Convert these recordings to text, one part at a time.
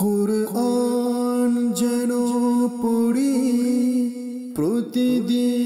কোরআন যেন পড়ি প্রতিদিন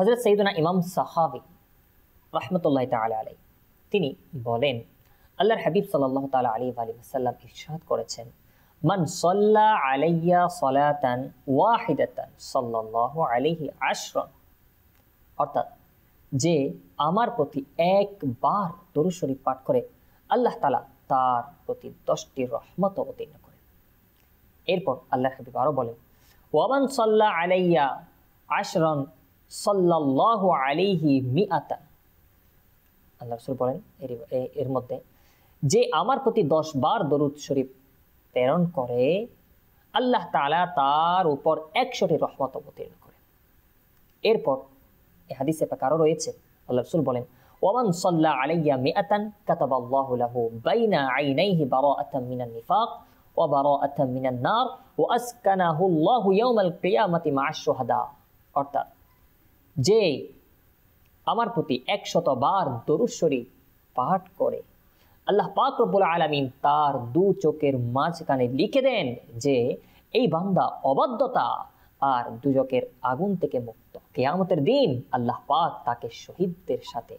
হজরত সঈদনা ইমাম সাহাবি রহমতুল্লাহ তালা আলাই তিনি বলেন আল্লাহর হাবিব সাল্লাহ তালা আলী আলী সাল্লাম ইরশাদ করেছেন মান সল্লা আলাইয়া সলাতান ওয়াহিদাতান সল্লাহ আলাইহি আশরন অর্থাৎ যে আমার প্রতি একবার দরুশরীফ পাঠ করে আল্লাহ তালা তার প্রতি দশটি রহমত অবতীর্ণ করেন এরপর আল্লাহ হাবিব আরও বলেন ওয়ামান সল্লা আলাইয়া আশরন সাল্লাহ আলিহি মিআতা আল্লাহ রসুল বলেন এর মধ্যে যে আমার প্রতি দশ বার দরুদ শরীফ প্রেরণ করে আল্লাহ তালা তার উপর একশোটি রহমত অবতীর্ণ করেন এরপর এ হাদিসে পাক আরও রয়েছে আল্লাহ রসুল বলেন ওমান সাল্লাহ আলাইয়া মিআতান কাতাব আল্লাহু বাইনা আইনাইহি বারা আতাম মিনান নিফাক ও বারা আতাম মিনান নার ও আসকানাহুল্লাহু ইয়াউমাল কিয়ামাতি মা শুহাদা অর্থাৎ যে আমার প্রতি একশতবার দরুশ্বরী পাঠ করে আল্লাহ পাক রব্বুল আলমিন তার দু চোখের মাঝখানে লিখে দেন যে এই বান্দা অবাধ্যতা আর চোখের আগুন থেকে মুক্ত কেয়ামতের দিন আল্লাহ পাক তাকে শহীদদের সাথে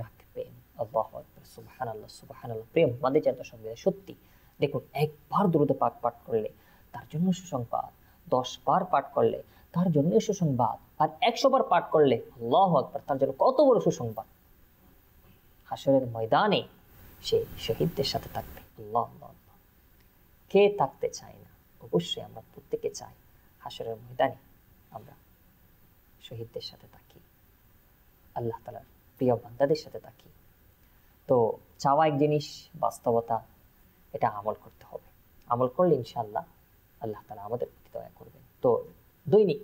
রাখবেন আল্লাহ সুবাহান আল্লাহ সুবাহান আল্লাহ প্রেম আমাদের চার সত্যি দেখুন একবার দ্রুত পাক পাঠ করলে তার জন্য সুসংবাদ দশ বার পাঠ করলে তার জন্য সুসংবাদ আর একশো বার পাঠ করলে আল্লাহ আকবর তার জন্য কত বড় সুসংবাদ হাসরের ময়দানে সে শহীদদের সাথে থাকবে কে থাকতে চায় না অবশ্যই আমরা প্রত্যেকে চাই হাসরের ময়দানে আমরা শহীদদের সাথে থাকি আল্লাহ তালার প্রিয় বান্দাদের সাথে থাকি তো চাওয়া এক জিনিস বাস্তবতা এটা আমল করতে হবে আমল করলে ইনশাআল্লাহ আল্লাহ তালা আমাদের প্রতি দয়া করবেন তো দৈনিক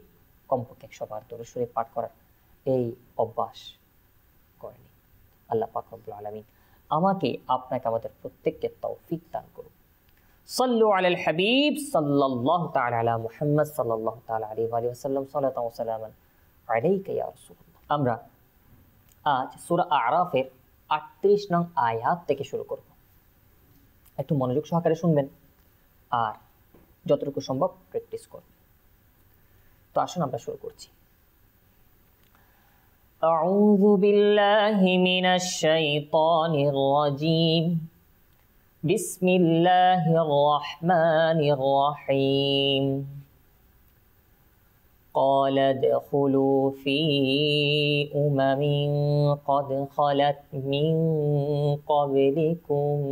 কমপক্ষে একশো বার দরুদ শরীফ পাঠ করার এই অভ্যাস করেনি আল্লাহ রব্বুল আলমিন আমাকে আপনাকে আমাদের প্রত্যেককে তৌফিক দান করুন সল্লু আলাল হাবিব সাল্লাল্লাহু তাআলা আলা মুহাম্মদ সাল্লাল্লাহু তাআলা আলাইহি ওয়া সাল্লাম সালাতাও সালামান আলাইকা ইয়া রাসূলুল্লাহ আমরা আজ সূরা আরাফের 38 নং আয়াত থেকে শুরু করব একটু মনোযোগ সহকারে শুনবেন আর যতটুকু সম্ভব প্র্যাকটিস করবেন তো আসুন আমরা শুরু করছি أعوذ بالله من الشيطان الرجيم بسم الله الرحمن الرحيم قال ادخلوا في أمم قد خلت من قبلكم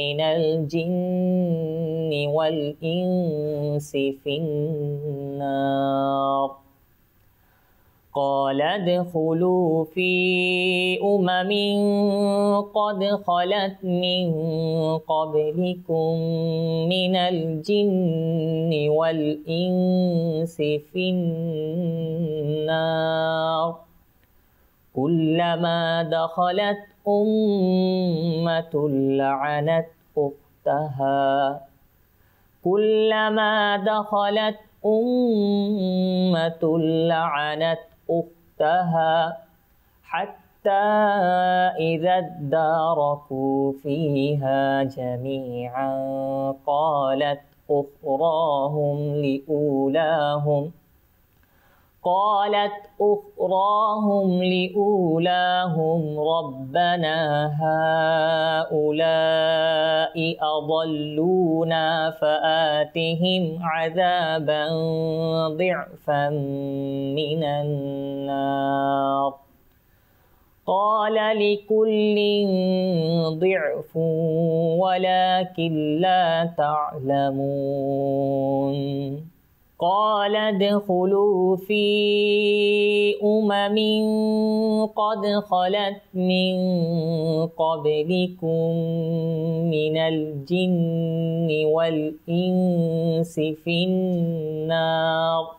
من الجن والإنس في النار قال ادخلوا في أمم قد خلت من قبلكم من الجن والإنس في النار كلما دخلت أمة لعنت أختها كلما دخلت أمة لعنت أختها حتى إذا اداركوا فيها جميعا قالت أخراهم لأولاهم قالت أخراهم لأولاهم ربنا هؤلاء أضلونا فآتهم عذابا ضعفا من النار قال لكل ضعف ولكن لا تعلمون قال ادخلوا في أمم قد خلت من قبلكم من الجن والإنس في النار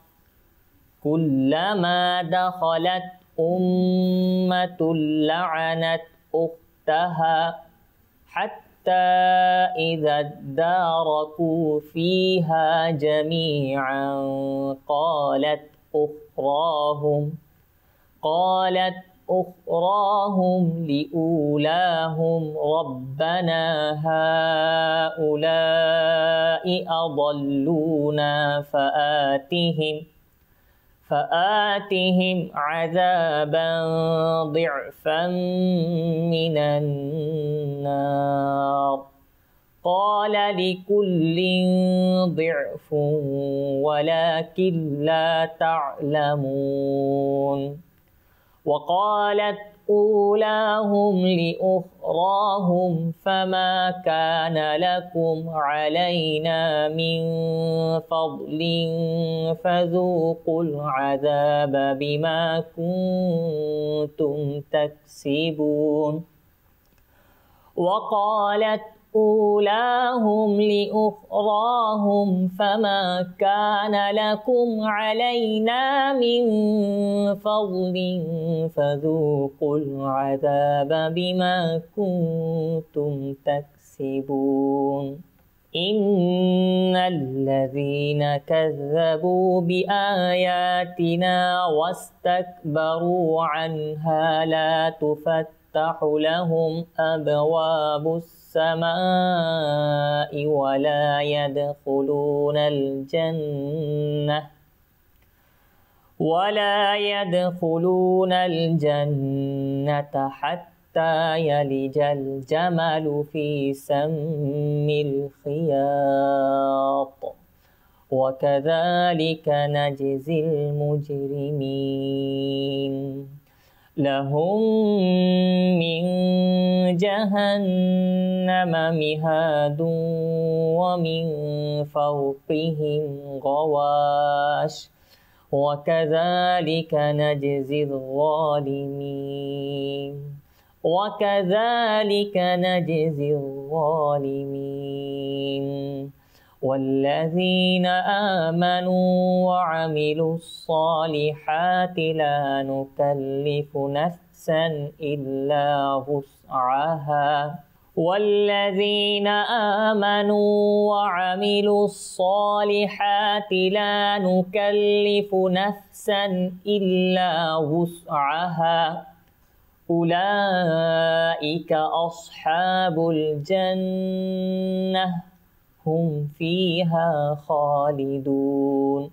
كلما دخلت أمة لعنت أختها حتى حتى إذا اداركوا فيها جميعا قالت أخراهم قالت أخراهم لأولاهم ربنا هؤلاء أضلونا فآتهم ۖ فآتهم عذابا ضعفا من النار قال لكل ضعف ولكن لا تعلمون وقالت أولاهم لأخراهم فما كان لكم علينا من فضل فذوقوا العذاب بما كنتم تكسبون وقالت أولاهم لأخراهم فما كان لكم علينا من فضل فذوقوا العذاب بما كنتم تكسبون إن الذين كذبوا بآياتنا واستكبروا عنها لا تفتح لهم أبواب السماء السماء ولا يدخلون الجنة ولا يدخلون الجنة حتى يلج الجمل في سم الخياط وكذلك نجزي المجرمين لهم من جهنم مهاد ومن فوقهم غواش وكذلك نجزي الظالمين وكذلك نجزي الظالمين والذين آمنوا وعملوا الصالحات لا نكلف نفسا إلا وسعها والذين آمنوا وعملوا الصالحات لا نكلف نفسا إلا وسعها أولئك أصحاب الجنة هم فيها خالدون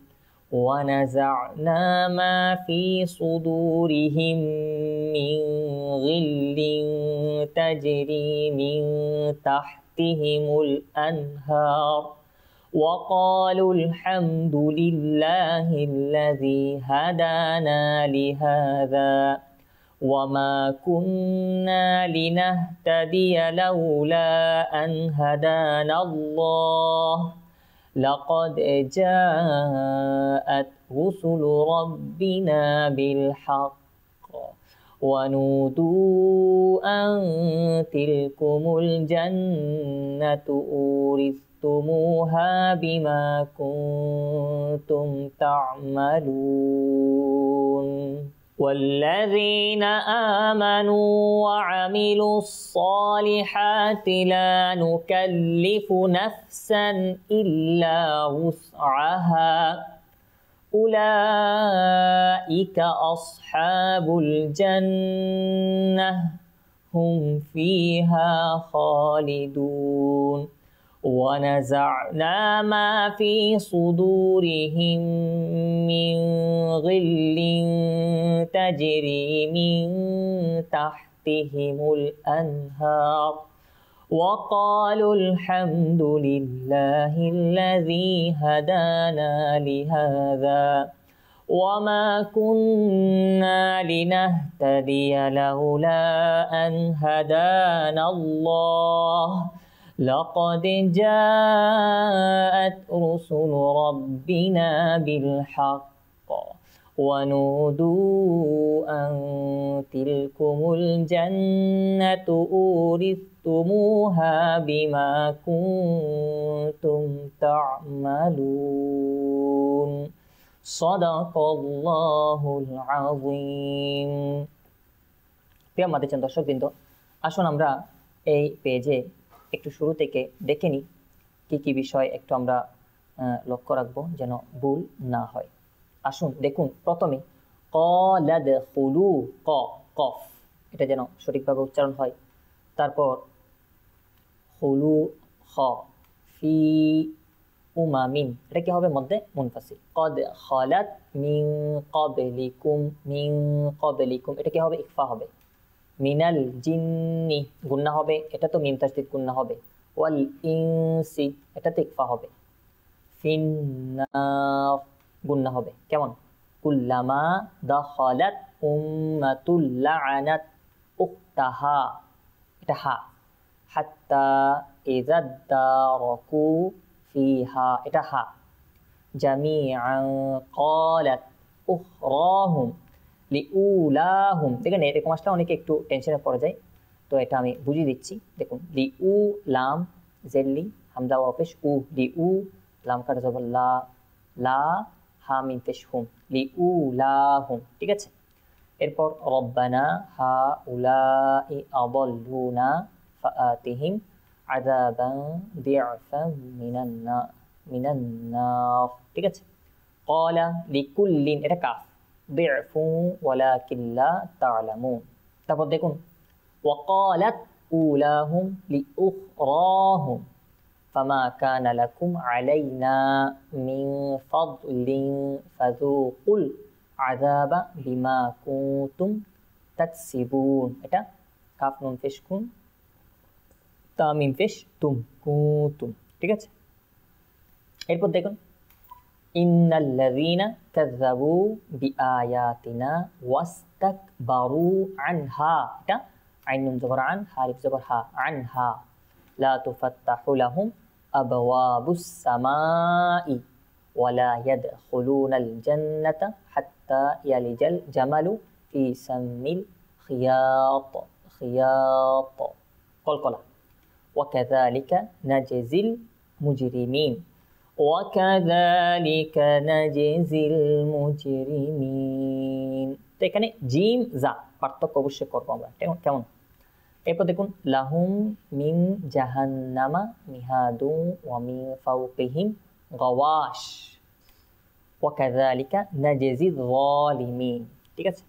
ونزعنا ما في صدورهم من غل تجري من تحتهم الأنهار وقالوا الحمد لله الذي هدانا لهذا وما كنا لنهتدي لولا أن هدانا الله لقد جاءت رسل ربنا بالحق ونودوا أن تلكم الجنة أورثتموها بما كنتم تعملون والذين آمنوا وعملوا الصالحات لا نكلف نفسا إلا وسعها أولئك أصحاب الجنة هم فيها خالدون ونزعنا ما في صدورهم من غل تجري من تحتهم الأنهار وقالوا الحمد لله الذي هدانا لهذا وما كنا لنهتدي لولا أن هدانا الله لقد جاءت رسل ربنا بالحق ونودوا أن تلكم الجنة أورثتموها بما كنتم تعملون صدق الله العظيم في প্রিয় মাদের দর্শক বৃন্দ আসুন আমরা এই পেজে একটু শুরু থেকে দেখে নিই কী কী বিষয় একটু আমরা লক্ষ্য রাখব যেন ভুল না হয় আসুন দেখুন প্রথমে ক লাদ হলু ক কফ এটা যেন সঠিকভাবে উচ্চারণ হয় তারপর হুলু খ ফি উমা মিম এটা কি হবে মধ্যে মুনফাসিল কদ খলাত মিং কবেলিকুম মিং কবেলিকুম এটা কি হবে ইফা হবে মিনাল জিন্নি গুন্না হবে এটা তো মিম তাসদিদ গুন্না হবে ওয়াল ইনসি এটা তিকফা হবে ফিন্নাফ গুন্না হবে কেমন কুল্লামা দখলাত উম্মাতুল্লা আনাত উক্তাহা এটা হা হাত্তা এজাদ্দারকু ফিহা এটা হা জামিআ ক্বালাত উখরাহুম লি ঠিক দেখেন এরকম আসলে অনেকে একটু টেনশনে পড়ে যায় তো এটা আমি বুঝিয়ে দিচ্ছি দেখুন লি উ লাম জেল্লি হামদা অফেস উ লি উ লাম কাটা যাব লা লা হামিন পেশ হুম লি উ লা হুম ঠিক আছে এরপর রব্বানা হা উলা ই আবল্লুনা ফাতিহিম আদাবান দিআফাম মিনান্না মিনান্না ঠিক আছে কলা লিকুল্লিন এটা কাফ ضعف ولكن لا تعلمون তারপর দেখুন وقالت أولاهم لأخراهم فما كان لكم علينا من فضل فذوقوا العذاب بما كنتم تكسبون এটা كاف نون فيش كون تامين فيش تم كنتم ঠিক আছে এরপর দেখুন إن الذين كذبوا بآياتنا واستكبروا عنها عين زبر عن حالف زبر عنها لا تفتح لهم أبواب السماء ولا يدخلون الجنة حتى يلج الجمل في سم الخياط خياط قلقلة وكذلك نجزي المجرمين وكذلك نجزي المجرمين তো এখানে জিম যা পার্থক্য অবশ্যই করবো আমরা কেমন এরপর দেখুন লাহুম মিন জাহান্নামা মিহাদু ওয়ামি ফাউকিহিম গওয়াশ ওয়াকাযালিকা নাজজি যালিমিন ঠিক আছে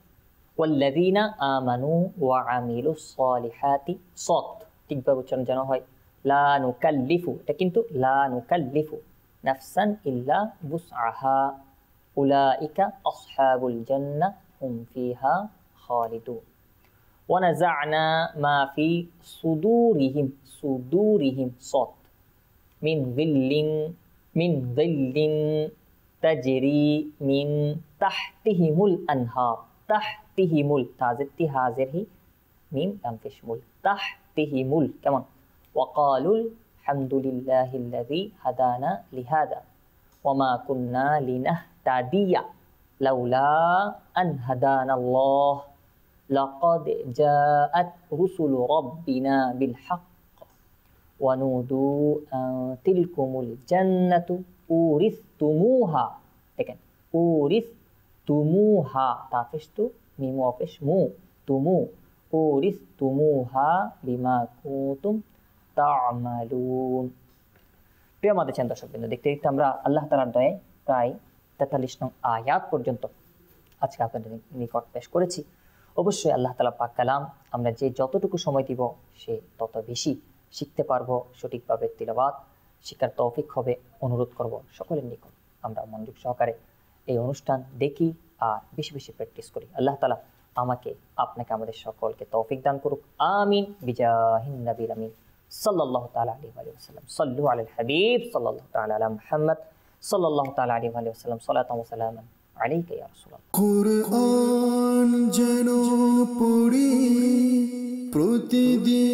والذين آمنوا وعملوا الصالحات صوت ঠিকভাবে উচ্চারণ যেন হয় লা নুকাল্লিফু এটা কিন্তু লা নুকাল্লিফু نفسا إلا وسعها أولئك أصحاب الجنة هم فيها خالدون ونزعنا ما في صدورهم صدورهم صوت من ظل من ظل تجري من تحتهم الأنهار تحتهم تازتي هازر هي تنفش أم تحتهم كمان وقالوا الحمد لله الذي هدانا لهذا وما كنا لنهتدي لولا أن هدانا الله لقد جاءت رسل ربنا بالحق ونودوا أن تلكم الجنة أورثتموها لكن أورثتموها تعرفش ميمو وافش مو تمو أورثتموها بما كنتم তামালুন প্রিয় আমাদের চেন দর্শকবৃন্দ দেখতে দেখতে আমরা আল্লাহ তালার দয়ায় প্রায় তেতাল্লিশ নং আয়াত পর্যন্ত আজকে আপনাদের নিকট পেশ করেছি অবশ্যই আল্লাহ তালা পাক কালাম আমরা যে যতটুকু সময় দিব সে তত বেশি শিখতে পারবো সঠিকভাবে তিলাবাত শিক্ষার তৌফিক হবে অনুরোধ করব সকলের নিকট আমরা মনোযোগ সহকারে এই অনুষ্ঠান দেখি আর বেশি বেশি প্র্যাকটিস করি আল্লাহ তালা আমাকে আপনাকে আমাদের সকলকে তৌফিক দান করুক আমিন বিজাহিন নবীর আমিন صلى الله تعالى عليه وآله وسلم صلوا على الحبيب صلى الله تعالى على محمد صلى الله تعالى عليه وآله وسلم صلاة وسلاما عليك يا رسول الله قرآن جنو پوری প্রতিদিন